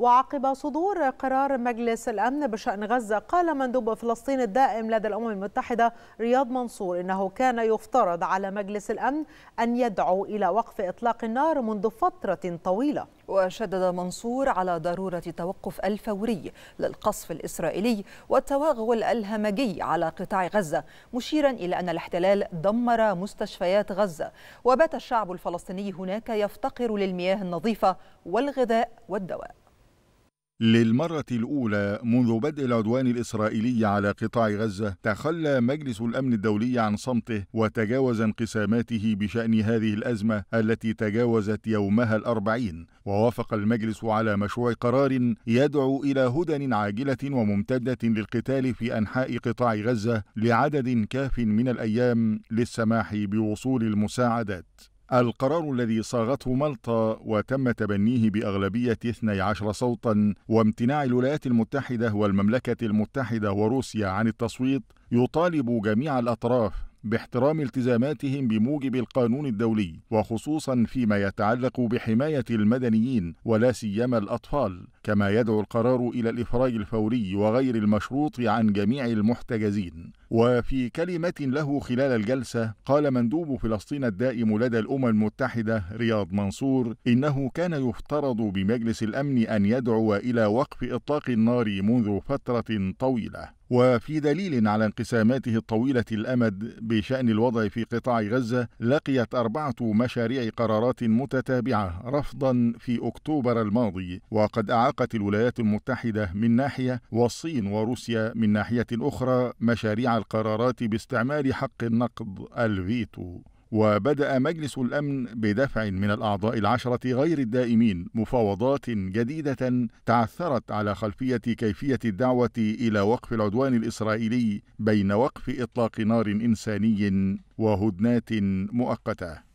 وعقب صدور قرار مجلس الأمن بشأن غزة قال مندوب فلسطين الدائم لدى الأمم المتحدة رياض منصور إنه كان يفترض على مجلس الأمن أن يدعو إلى وقف إطلاق النار منذ فترة طويلة وشدد منصور على ضرورة توقف الفوري للقصف الإسرائيلي والتوغل الهمجي على قطاع غزة مشيرا إلى أن الاحتلال دمر مستشفيات غزة وبات الشعب الفلسطيني هناك يفتقر للمياه النظيفة والغذاء والدواء للمرة الأولى منذ بدء العدوان الإسرائيلي على قطاع غزة تخلى مجلس الأمن الدولي عن صمته وتجاوز انقساماته بشأن هذه الأزمة التي تجاوزت يومها الأربعين ووافق المجلس على مشروع قرار يدعو إلى هدن عاجلة وممتدة للقتال في أنحاء قطاع غزة لعدد كاف من الأيام للسماح بوصول المساعدات القرار الذي صاغته مالطا وتم تبنيه بأغلبية 12 صوتا وامتناع الولايات المتحدة والمملكة المتحدة وروسيا عن التصويت يطالب جميع الأطراف باحترام التزاماتهم بموجب القانون الدولي وخصوصا فيما يتعلق بحماية المدنيين ولا سيما الأطفال كما يدعو القرار إلى الإفراج الفوري وغير المشروط عن جميع المحتجزين وفي كلمة له خلال الجلسة قال مندوب فلسطين الدائم لدى الأمم المتحدة رياض منصور إنه كان يفترض بمجلس الأمن أن يدعو إلى وقف إطلاق النار منذ فترة طويلة وفي دليل على انقساماته الطويلة الأمد بشأن الوضع في قطاع غزة لقيت أربعة مشاريع قرارات متتابعة رفضا في أكتوبر الماضي وقد أعاد حققت الولايات المتحدة من ناحية والصين وروسيا من ناحية أخرى مشاريع القرارات باستعمال حق النقد الفيتو وبدأ مجلس الأمن بدفع من الأعضاء العشرة غير الدائمين مفاوضات جديدة تعثرت على خلفية كيفية الدعوة إلى وقف العدوان الإسرائيلي بين وقف إطلاق نار إنساني وهدنات مؤقته